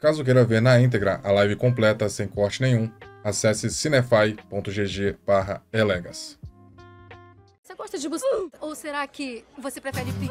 Caso queira ver na íntegra a live completa sem corte nenhum, acesse cinefy.gg/elegas gosta de buceta? Ou será que você prefere pi...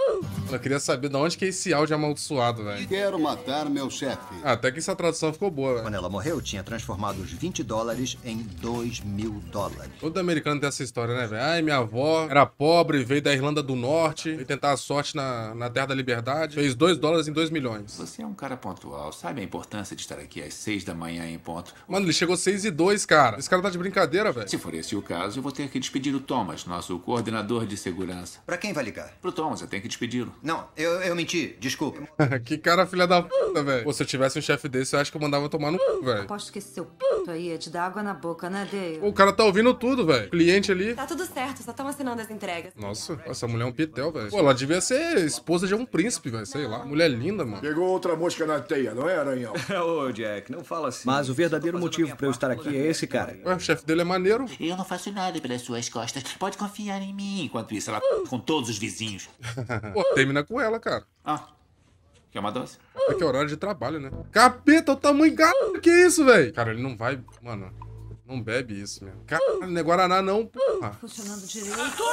Eu queria saber de onde que é esse áudio é amaldiçoado, velho. Quero matar meu chefe. Ah, até que essa tradução ficou boa, velho. Né? Quando ela morreu, tinha transformado os 20 dólares em 2 mil dólares. Todo americano tem essa história, né, velho? Ai, minha avó era pobre, veio da Irlanda do Norte, veio tentar a sorte na, na Terra da Liberdade, fez 2 dólares em 2 milhões. Você é um cara pontual, sabe a importância de estar aqui às 6 da manhã em ponto? Mano, ele chegou 6 e 2, cara. Esse cara tá de brincadeira, velho. Se for esse o caso, eu vou ter que despedir o Thomas, nosso coordenador coordenador de segurança. Pra quem vai ligar? Pro Thomas, eu tenho que despedi-lo. Não, eu, eu menti, desculpa. que cara filha da puta, velho. se eu tivesse um chefe desse, eu acho que eu mandava tomar no cu, velho. Aposto que esse seu puto aí é de dar água na boca, né, Dale? O cara tá ouvindo tudo, velho. Cliente ali. Tá tudo certo, só tão assinando as entregas. Nossa, essa mulher é um pitel, velho. Pô, ela devia ser esposa de um príncipe, velho. Sei lá. Mulher linda, mano. Pegou outra mosca na teia, não é, Aranhão? Ô, Jack, não fala assim. Mas o verdadeiro motivo pra eu estar aqui né? é esse cara. Ué, o chefe dele é maneiro. Eu não faço nada pelas suas costas. Pode confiar em mim enquanto isso, ela com todos os vizinhos. Pô, termina com ela, cara. Ah. Quer uma doce? É que é horário de trabalho, né? Capeta, o tamanho gato. Que isso, velho? Cara, ele não vai. Mano, não bebe isso mesmo. Caralho, não é Guaraná, não, porra. Funcionando direito.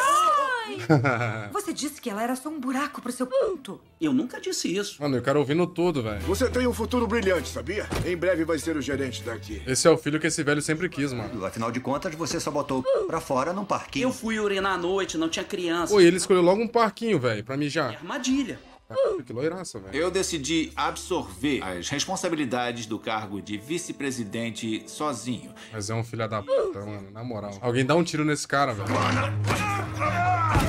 Você disse que ela era só um buraco pro seu ponto. Eu nunca disse isso. Mano, eu quero ouvir no todo, velho. Você tem um futuro brilhante, sabia? Em breve vai ser o gerente daqui. Esse é o filho que esse velho sempre quis, mano. Afinal de contas, você só botou pra fora num parquinho. Eu fui urinar à noite, não tinha criança. Pô, ele escolheu logo um parquinho, velho, pra mijar. É armadilha. Tá, que loiraça, velho. Eu decidi absorver as responsabilidades do cargo de vice-presidente sozinho. Mas é um filho da puta, mano, na moral. Alguém dá um tiro nesse cara, velho.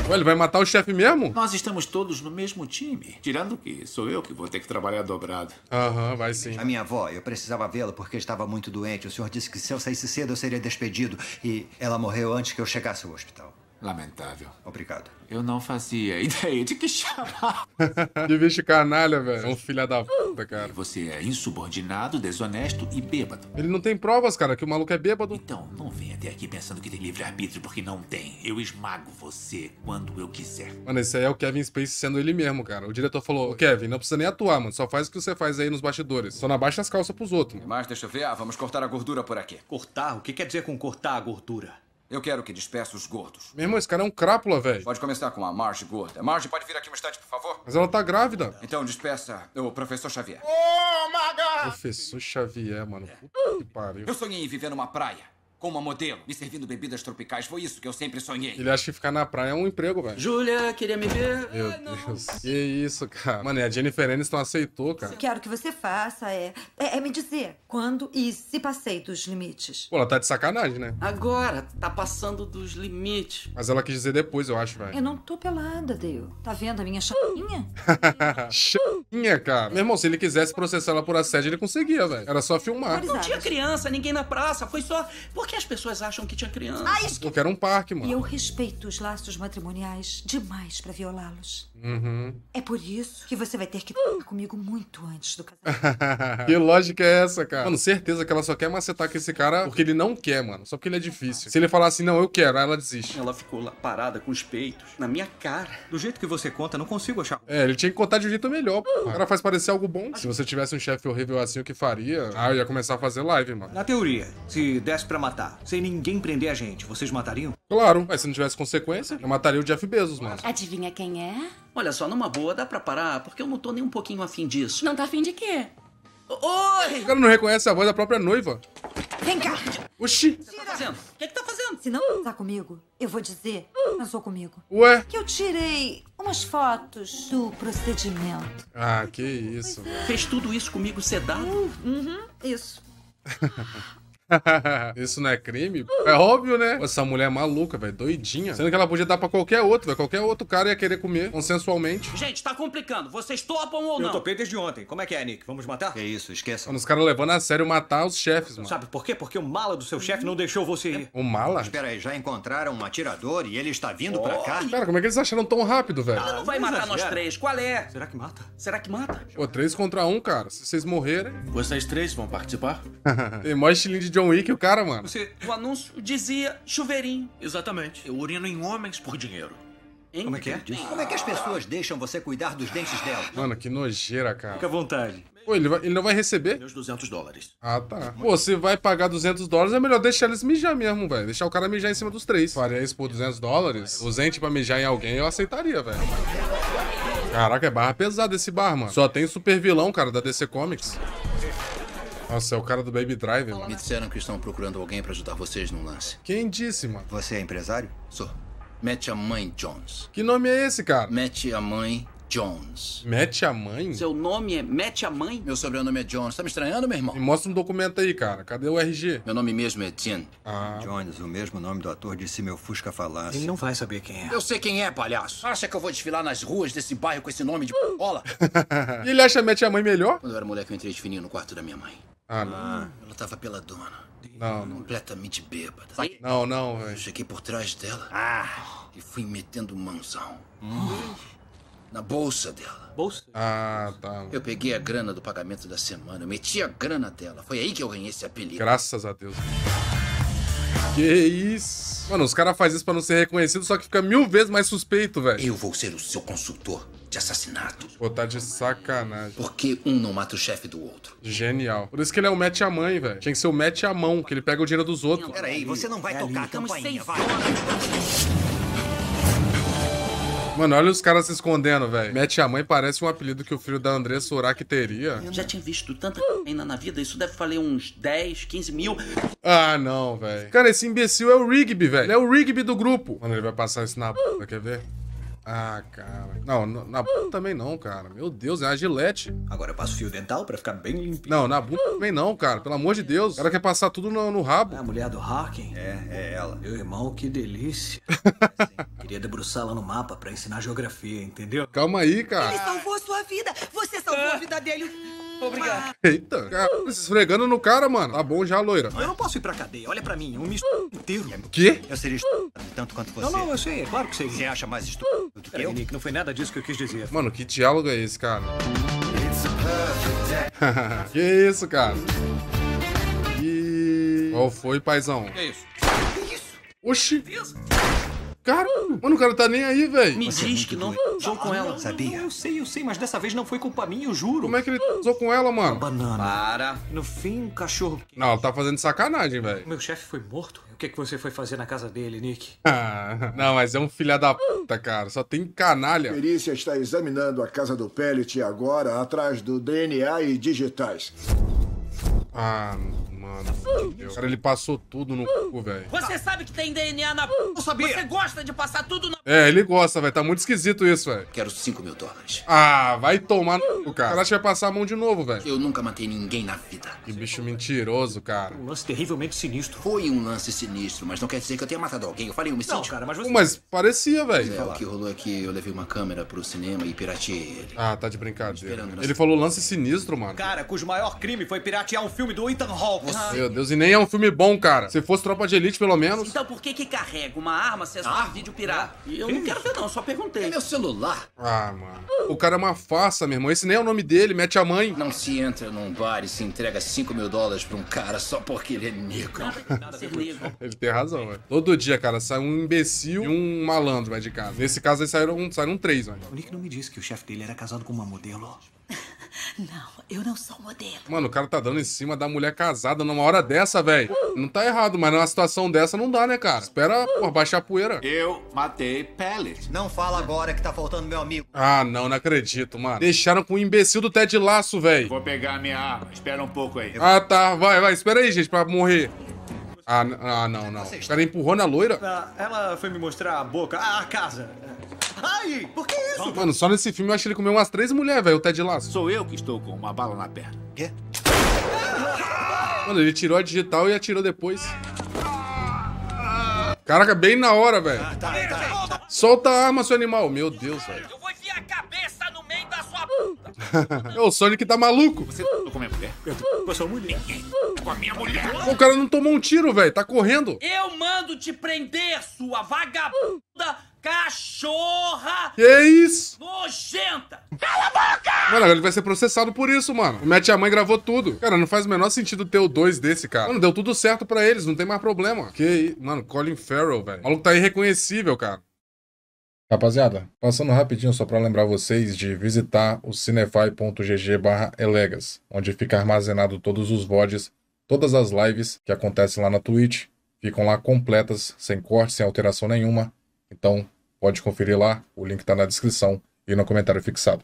Ué, ele vai matar o chefe mesmo? Nós estamos todos no mesmo time. Tirando que sou eu que vou ter que trabalhar dobrado. Aham, vai sim. A minha avó, eu precisava vê-la porque estava muito doente. O senhor disse que se eu saísse cedo eu seria despedido. E ela morreu antes que eu chegasse ao hospital. Lamentável. Obrigado. Eu não fazia ideia de que chamar. que bicho canalha, velho. É um filho da puta, cara. E você é insubordinado, desonesto e bêbado. Ele não tem provas, cara, que o maluco é bêbado. Então, não venha até aqui pensando que tem livre-arbítrio, porque não tem. Eu esmago você quando eu quiser. Mano, esse aí é o Kevin Space sendo ele mesmo, cara. O diretor falou, Kevin, não precisa nem atuar, mano. Só faz o que você faz aí nos bastidores. Só não abaixa as calças pros outros. Mas deixa eu ver. Ah, vamos cortar a gordura por aqui. Cortar? O que quer dizer com cortar a gordura? Eu quero que despeça os gordos. Meu irmão, esse cara é um crápula, velho. Pode começar com a Marge gorda. Marge, pode vir aqui um instante, por favor? Mas ela tá grávida. Então dispersa o professor Xavier. Oh, my God! Professor Xavier, mano. É. Puta que pariu. Eu sonhei em viver numa praia como a modelo e servindo bebidas tropicais. Foi isso que eu sempre sonhei. Ele acha que ficar na praia é um emprego, velho. Júlia, queria me ver? Meu ah, Deus. Que isso, cara. Mano, e a Jennifer Aniston aceitou, cara. o Eu quero que você faça é, é, é, me dizer quando e se passei dos limites. Pô, ela tá de sacanagem, né? Agora, tá passando dos limites. Mas ela quis dizer depois, eu acho, velho. Eu não tô pelada, Dale. Tá vendo a minha chapinha? chapinha, cara. Meu irmão, se ele quisesse processar ela por assédio, ele conseguia, velho. Era só filmar. É. Não tinha criança, ninguém na praça. Foi só... Por que as pessoas acham que tinha criança? Ah, isso Eu quero um parque, mano. E eu respeito os laços matrimoniais demais para violá-los. Uhum. É por isso que você vai ter que ficar comigo muito antes do casamento. que lógica é essa, cara? Mano, certeza que ela só quer macetar com esse cara porque ele não quer, mano. Só porque ele é difícil. Se ele falar assim, não, eu quero, aí ela desiste. Ela ficou lá parada com os peitos, na minha cara. Do jeito que você conta, não consigo achar. É, ele tinha que contar de um jeito melhor. Ah. O cara faz parecer algo bom. Se você tivesse um chefe horrível assim, o que faria? Ah, eu ia começar a fazer live, mano. Na teoria, se desse pra matar matar. Sem ninguém prender a gente, vocês matariam? Claro, mas se não tivesse consequência, eu mataria o Jeff Bezos, mano. Adivinha quem é? Olha só, numa boa, dá pra parar, porque eu não tô nem um pouquinho afim disso. Não tá afim de quê? Oi! O cara não reconhece a voz da própria noiva. Vem cá! Oxi! O que tá fazendo? O que, é que tá fazendo? Se não tá comigo, eu vou dizer, casou comigo. Ué? Que eu tirei umas fotos do procedimento. Ah, que isso. Fez tudo isso comigo sedado? Uhum, isso. Isso não é crime? É óbvio, né? Essa mulher é maluca, velho, doidinha. Sendo que ela podia dar pra qualquer outro, velho. Qualquer outro cara ia querer comer, consensualmente. Gente, tá complicando. Vocês topam ou não? Eu topei desde ontem. Como é que é, Nick? Vamos matar? É isso, esqueça. os caras levando a sério matar os chefes, mano. Sabe por quê? Porque o mala do seu chefe não deixou você ir. O mala? Espera aí, já encontraram um atirador e ele está vindo oh. pra cá? Cara, como é que eles acharam tão rápido, velho? Ela não vai matar nós três. Qual é? Será que mata? Será que mata? Pô, três contra um, cara. Se vocês morrerem... Vocês três vão participar? Tem mais estilinho de John Wick, o cara, mano. Você, o anúncio dizia chuveirinho. Exatamente. Eu urino em homens por dinheiro. Hein? Como é que é? Como é que as pessoas deixam você cuidar dos dentes dela? Mano, que nojeira, cara. Fica à vontade. Pô, ele, vai, ele não vai receber? Meus 200 dólares. Ah, tá. Pô, se vai pagar 200 dólares, é melhor deixar eles mijar mesmo, velho. Deixar o cara mijar em cima dos três. Faria isso por 200 dólares? Usente pra mijar em alguém, eu aceitaria, velho. Caraca, é barra pesada esse bar, mano. Só tem super vilão, cara, da DC Comics. Nossa, é o cara do Baby Driver, mano. Me disseram que estão procurando alguém para ajudar vocês num lance. Quem disse, mano? Você é empresário? Sou. Mete a mãe Jones. Que nome é esse, cara? Mete a mãe Jones. Mete a mãe? Seu nome é Mete a mãe? Meu sobrenome é Jones. Tá me estranhando, meu irmão? Me mostra um documento aí, cara. Cadê o RG? Meu nome mesmo é Tin. Ah. Jones, o mesmo nome do ator de Se Meu Fusca Falasse. Ele não vai saber quem é. Eu sei quem é, palhaço. Acha que eu vou desfilar nas ruas desse bairro com esse nome de bola? Ele acha Mete a mãe melhor? Quando eu era moleque, eu entrei de fininho no quarto da minha mãe. Ah, não. Ah, ela tava pela dona. Não, não. Completamente bêbada. Não, não, velho. Eu cheguei por trás dela. Ah. E fui metendo mãozão. Hum. Na bolsa dela. Bolsa? Ah, tá. Eu peguei a grana do pagamento da semana, eu meti a grana dela. Foi aí que eu ganhei esse apelido. Graças a Deus. Que isso? Mano, os caras fazem isso pra não ser reconhecido, só que fica mil vezes mais suspeito, velho. Eu vou ser o seu consultor de assassinato. Botar tá de sacanagem. Porque um não mata o chefe do outro. Genial. Por isso que ele é o mete a mãe, velho. Tinha que ser o mete a mão, que ele pega o dinheiro dos outros. aí. você não vai é tocar ali. a então campainha, vai. Mano, olha os caras se escondendo, velho. Mete a mãe parece um apelido que o filho da Andressa Uraki teria. Eu já tinha visto tanta ainda na vida, isso deve valer uns 10, 15 mil. Ah, não, velho. Cara, esse imbecil é o Rigby, velho. É o Rigby do grupo. Mano, ele vai passar isso na p, quer ver? Ah, cara. Não, na bunda também não, cara. Meu Deus, é a gilete. Agora eu passo fio dental pra ficar bem limpinho. Não, na bunda também não, cara. Pelo amor de Deus. Ela quer passar tudo no, no rabo. É a mulher do Hawking? É, é ela. Meu irmão, que delícia. assim, queria debruçar lá no mapa pra ensinar geografia, entendeu? Calma aí, cara. Ele salvou sua vida. Você salvou a ah. vida dele. Obrigado. Ah. Eita, cara, tá se esfregando no cara, mano. Tá bom já, loira. Eu não posso ir pra cadeia. Olha pra mim, um misto inteiro. Quê? Eu seria tanto quanto você. Não, não, eu sei. É claro que você acha mais estúpido. Ah eu? Nick, não foi nada disso que eu quis dizer. Mano, que diálogo é esse, cara? que isso, cara? E... Qual foi, paizão? Que isso? Que isso? Oxi! Deus. Cara, mano, o cara tá nem aí, velho. Me é diz que não usou com ela. Sabia? Eu sei, eu sei, mas dessa vez não foi culpa minha, eu juro. Como é que ele usou com ela, mano? Banana. Para. No fim, um cachorro. Não, ela tá fazendo sacanagem, velho. Meu chefe foi morto? O que, que você foi fazer na casa dele, Nick? não, mas é um filha da puta, cara. Só tem canalha. A perícia está examinando a casa do Pellet agora atrás do DNA e digitais. Ah, mano. O cara, ele passou tudo no cu, velho. Você sabe que tem DNA na p... Eu sabia. Você gosta de passar tudo na É, ele gosta, velho. Tá muito esquisito isso, velho. Quero 5 mil dólares. Ah, vai tomar no cara. O cara vai passar a mão de novo, velho. Eu nunca matei ninguém na vida. Que bicho mentiroso, cara. Um lance terrivelmente sinistro. Foi um lance sinistro, mas não quer dizer que eu tenha matado alguém. Eu falei um Não, cara, mas você... Mas parecia, velho. É, o que rolou é que eu levei uma câmera pro cinema e pirateei ele. Ah, tá de brincadeira. Ele falou lance sinistro, mano. Cara, cujo maior crime foi piratear um filme do Ethan Hawke. Nossa, meu Deus, e nem é um filme bom, cara. Se fosse Tropa de Elite, pelo menos. Então por que que carrega uma arma se é só ah, um vídeo pirata? eu não quero ver não, só perguntei. É meu celular. Ah, mano. O cara é uma farsa, meu irmão. Esse nem é o nome dele, mete a mãe. Não se entra num bar e se entrega 5 mil dólares pra um cara só porque ele é negro. ele tem razão, velho. Todo dia, cara, sai um imbecil e um malandro, vai de casa. Nesse caso, aí saíram, saíram três, velho. O Nick não me disse que o chefe dele era casado com uma modelo. Não, eu não sou modelo. Mano, o cara tá dando em cima da mulher casada numa hora dessa, velho. Não tá errado, mas numa situação dessa não dá, né, cara? Espera, pô, baixar a poeira. Eu matei Pellet. Não fala agora que tá faltando meu amigo. Ah, não, não acredito, mano. Deixaram com o imbecil do Ted Laço, velho. Vou pegar a minha arma. Espera um pouco aí. Ah, tá. Vai, vai. Espera aí, gente, pra morrer. Ah, ah não, não. O cara empurrou na loira. Ah, ela foi me mostrar a boca, a casa. Ai, por que isso? Mano, só nesse filme eu acho que ele comeu umas três mulheres, velho, o Ted Lasso. Sou eu que estou com uma bala na perna. Quê? Mano, ele tirou a digital e atirou depois. Caraca, bem na hora, velho. Ah, tá, tá. tá. Solta a arma, seu animal. Meu Deus, velho. Eu vou enfiar a cabeça no meio da sua puta. o Sonic tá maluco. Você tô tá com a minha mulher. Eu tô com a sua mulher. Tá com a minha mulher. O cara não tomou um tiro, velho. Tá correndo. Eu mando te prender, sua vagabunda Cachorra! Que é isso? Nojenta! Cala a boca! Mano, ele vai ser processado por isso, mano. O Mete a Mãe gravou tudo. Cara, não faz o menor sentido ter o 2 desse, cara. Mano, deu tudo certo pra eles, não tem mais problema. Que isso? Mano, Colin Farrell, velho. O maluco tá irreconhecível, cara. Rapaziada, passando rapidinho só para lembrar vocês de visitar o cinefy.gg elegas, onde fica armazenado todos os VODs, todas as lives que acontecem lá na Twitch, ficam lá completas, sem corte, sem alteração nenhuma, então, pode conferir lá, o link está na descrição e no comentário fixado.